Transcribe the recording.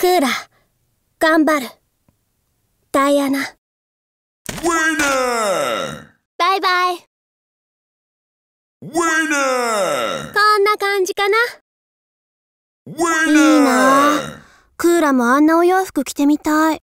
クーラ、頑張る。ダイアナ。ウィナーバイバイ。ウィナーこんな感じかな。ウィナーいいなクーラもあんなお洋服着てみたい。